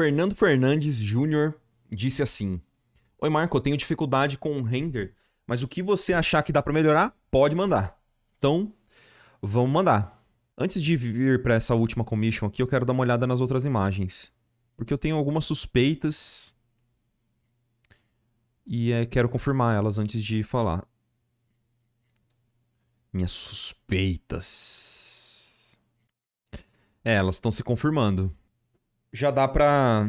Fernando Fernandes Jr. disse assim: Oi, Marco, eu tenho dificuldade com o render, mas o que você achar que dá para melhorar, pode mandar. Então, vamos mandar. Antes de vir para essa última commission aqui, eu quero dar uma olhada nas outras imagens. Porque eu tenho algumas suspeitas. E é, quero confirmar elas antes de falar. Minhas suspeitas. É, elas estão se confirmando já dá pra,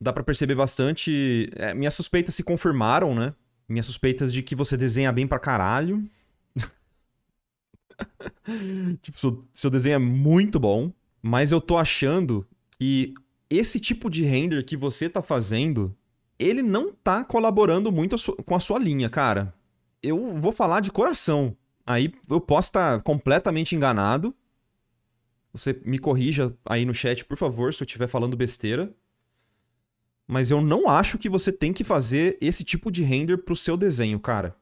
dá para perceber bastante. É, minhas suspeitas se confirmaram, né? Minhas suspeitas de que você desenha bem pra caralho. tipo, seu, seu desenho é muito bom. Mas eu tô achando que esse tipo de render que você tá fazendo, ele não tá colaborando muito a sua, com a sua linha, cara. Eu vou falar de coração. Aí eu posso estar tá completamente enganado, você me corrija aí no chat, por favor, se eu estiver falando besteira. Mas eu não acho que você tem que fazer esse tipo de render pro seu desenho, cara.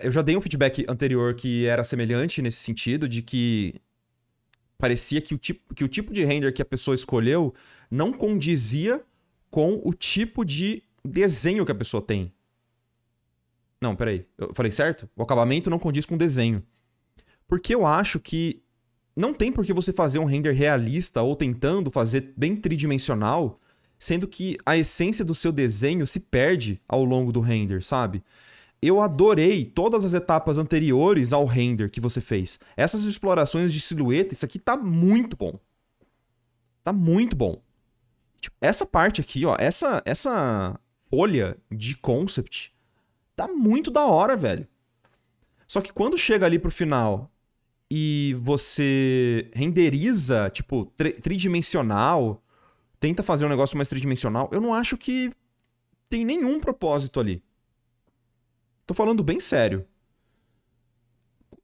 Eu já dei um feedback anterior que era semelhante nesse sentido, de que parecia que o tipo, que o tipo de render que a pessoa escolheu não condizia com o tipo de desenho que a pessoa tem. Não, peraí. Eu falei certo? O acabamento não condiz com o desenho. Porque eu acho que não tem por que você fazer um render realista ou tentando fazer bem tridimensional, sendo que a essência do seu desenho se perde ao longo do render, sabe? Eu adorei todas as etapas anteriores ao render que você fez. Essas explorações de silhueta, isso aqui tá muito bom. Tá muito bom. Tipo, essa parte aqui, ó, essa essa folha de concept tá muito da hora, velho. Só que quando chega ali pro final e você renderiza, tipo, tridimensional, tenta fazer um negócio mais tridimensional, eu não acho que tem nenhum propósito ali. Tô falando bem sério.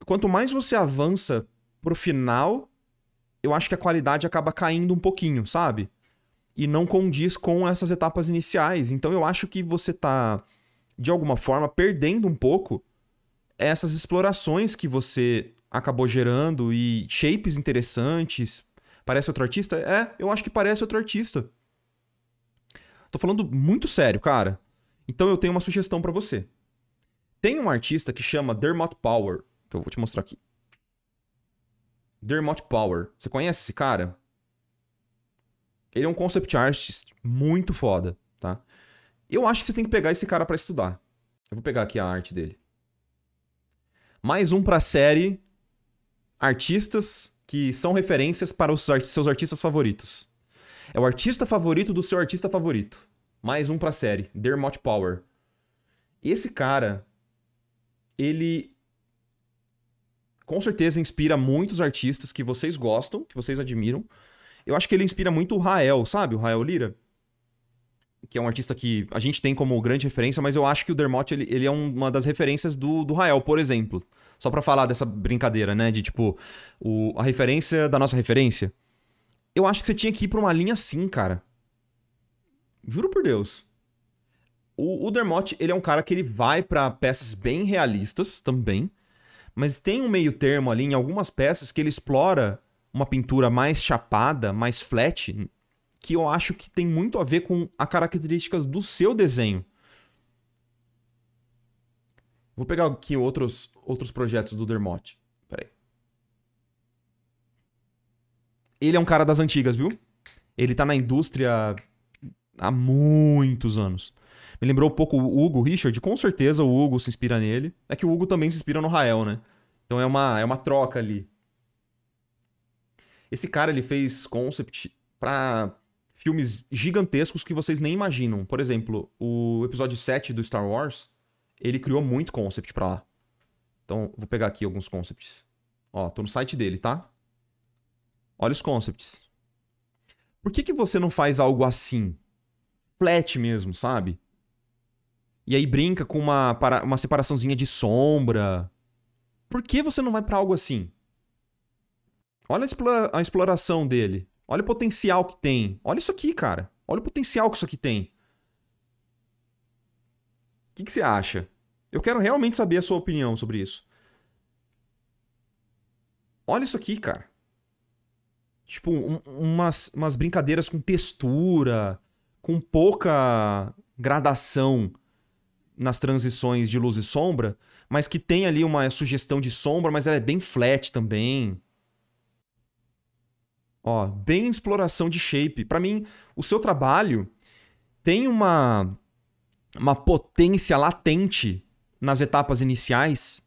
Quanto mais você avança pro final, eu acho que a qualidade acaba caindo um pouquinho, sabe? E não condiz com essas etapas iniciais. Então eu acho que você tá, de alguma forma, perdendo um pouco essas explorações que você acabou gerando e shapes interessantes. Parece outro artista? É, eu acho que parece outro artista. Tô falando muito sério, cara. Então eu tenho uma sugestão para você. Tem um artista que chama Dermot Power, que eu vou te mostrar aqui. Dermot Power. Você conhece esse cara? Ele é um concept artist muito foda, tá? Eu acho que você tem que pegar esse cara para estudar. Eu vou pegar aqui a arte dele. Mais um pra série artistas que são referências para os seus artistas favoritos. É o artista favorito do seu artista favorito. Mais um pra série, Dermot Power. Esse cara, ele com certeza inspira muitos artistas que vocês gostam, que vocês admiram. Eu acho que ele inspira muito o Rael, sabe? O Rael Lira. Que é um artista que a gente tem como grande referência, mas eu acho que o Dermot ele, ele é um, uma das referências do, do Rael, por exemplo. Só para falar dessa brincadeira, né? De tipo, o, a referência da nossa referência. Eu acho que você tinha que ir pra uma linha assim, cara. Juro por Deus. O, o Dermot, ele é um cara que ele vai para peças bem realistas também. Mas tem um meio termo ali em algumas peças que ele explora uma pintura mais chapada, mais flat, que eu acho que tem muito a ver com as características do seu desenho. Vou pegar aqui outros, outros projetos do Dermot. Peraí. Ele é um cara das antigas, viu? Ele tá na indústria há muitos anos. Me lembrou um pouco o Hugo Richard, com certeza o Hugo se inspira nele. É que o Hugo também se inspira no Rael, né? Então é uma, é uma troca ali. Esse cara ele fez concept para filmes gigantescos que vocês nem imaginam. Por exemplo, o episódio 7 do Star Wars ele criou muito concept para lá. Então, vou pegar aqui alguns concepts. Ó, tô no site dele, tá? Olha os concepts. Por que, que você não faz algo assim? Flat mesmo, sabe? E aí brinca com uma, uma separaçãozinha de sombra. Por que você não vai para algo assim? Olha a exploração dele. Olha o potencial que tem. Olha isso aqui, cara. Olha o potencial que isso aqui tem que, que você acha? Eu quero realmente saber a sua opinião sobre isso. Olha isso aqui, cara. Tipo, um, umas, umas brincadeiras com textura, com pouca gradação nas transições de luz e sombra, mas que tem ali uma sugestão de sombra, mas ela é bem flat também. Ó, bem exploração de shape. Para mim, o seu trabalho tem uma uma potência latente nas etapas iniciais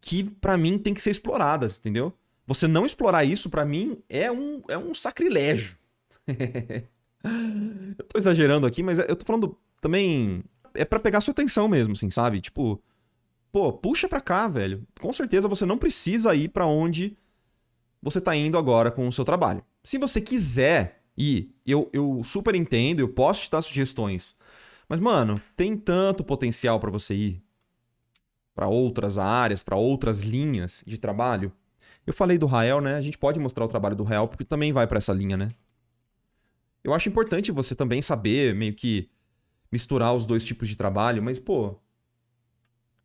que para mim tem que ser exploradas, entendeu? Você não explorar isso para mim é um, é um sacrilégio. eu tô exagerando aqui, mas eu tô falando também é para pegar sua atenção mesmo, assim, sabe? Tipo, pô, puxa pra cá, velho. Com certeza você não precisa ir para onde você tá indo agora com o seu trabalho. Se você quiser ir, eu, eu super entendo, eu posso te dar sugestões mas, mano, tem tanto potencial para você ir para outras áreas, para outras linhas de trabalho. Eu falei do Rael, né? A gente pode mostrar o trabalho do Rael porque também vai para essa linha, né? Eu acho importante você também saber meio que misturar os dois tipos de trabalho, mas pô,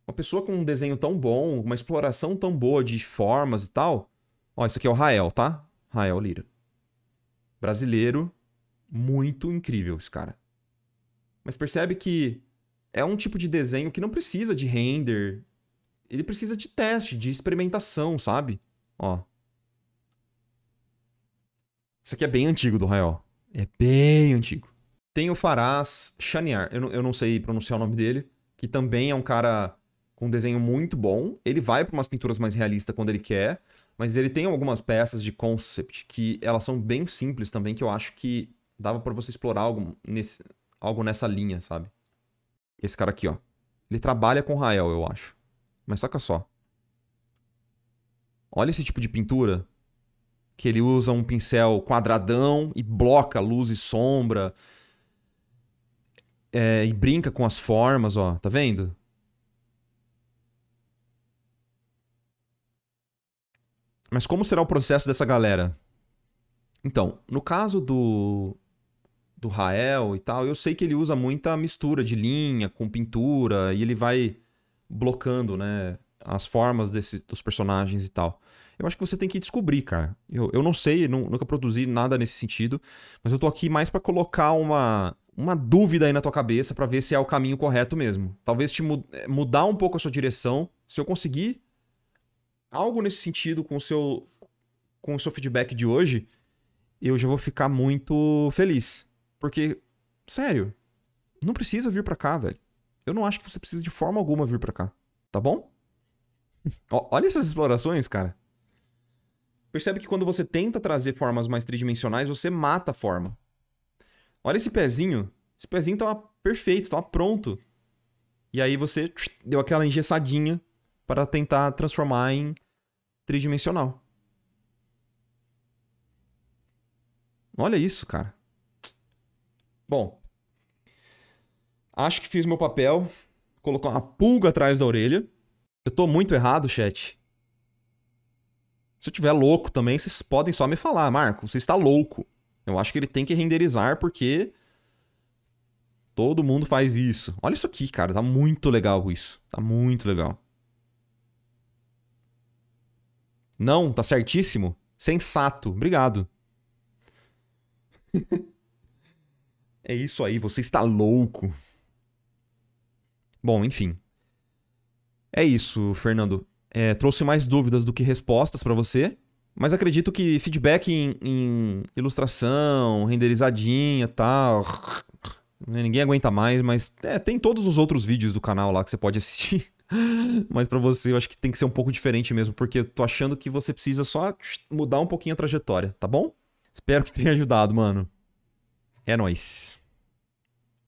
uma pessoa com um desenho tão bom, uma exploração tão boa de formas e tal. Ó, isso aqui é o Rael, tá? Rael Lira. Brasileiro, muito incrível esse cara. Mas percebe que é um tipo de desenho que não precisa de render. Ele precisa de teste, de experimentação, sabe? Ó. Isso aqui é bem antigo do Rael. É bem antigo. Tem o Faraz Chaniar, eu, eu não sei pronunciar o nome dele, que também é um cara com um desenho muito bom. Ele vai para umas pinturas mais realistas quando ele quer, mas ele tem algumas peças de concept que elas são bem simples também, que eu acho que dava para você explorar algo nesse, algo nessa linha, sabe? Esse cara aqui, ó. Ele trabalha com Rael, eu acho. Mas saca só. Olha esse tipo de pintura. Que ele usa um pincel quadradão e bloca luz e sombra. É, e brinca com as formas, ó. Tá vendo? Mas como será o processo dessa galera? Então, no caso do do Rael e tal, eu sei que ele usa muita mistura de linha com pintura e ele vai blocando, né, as formas desses, dos personagens e tal. Eu acho que você tem que descobrir, cara. Eu, eu não sei, não, nunca produzi nada nesse sentido, mas eu tô aqui mais para colocar uma, uma dúvida aí na tua cabeça para ver se é o caminho correto mesmo. Talvez te eh, mudar um pouco a sua direção, se eu conseguir algo nesse sentido com o seu com o seu feedback de hoje, eu já vou ficar muito feliz. Porque, sério, não precisa vir pra cá, velho. Eu não acho que você precisa de forma alguma vir pra cá. Tá bom? Olha essas explorações, cara. Percebe que quando você tenta trazer formas mais tridimensionais, você mata a forma. Olha esse pezinho. Esse pezinho tava tá perfeito, tava tá pronto. E aí você deu aquela engessadinha para tentar transformar em tridimensional. Olha isso, cara. Bom, acho que fiz meu papel, colocou uma pulga atrás da orelha. Eu tô muito errado, chat. Se eu tiver louco também, vocês podem só me falar, Marco, você está louco. Eu acho que ele tem que renderizar porque todo mundo faz isso. Olha isso aqui, cara, tá muito legal isso. Tá muito legal. Não, tá certíssimo. Sensato. Obrigado. É isso aí, você está louco. Bom, enfim. É isso, Fernando. É, trouxe mais dúvidas do que respostas para você, mas acredito que feedback em, em ilustração, renderizadinha, tal, né, ninguém aguenta mais, mas é, tem todos os outros vídeos do canal lá que você pode assistir. mas para você eu acho que tem que ser um pouco diferente mesmo, porque eu tô achando que você precisa só mudar um pouquinho a trajetória, tá bom? Espero que tenha ajudado, mano. É nóis.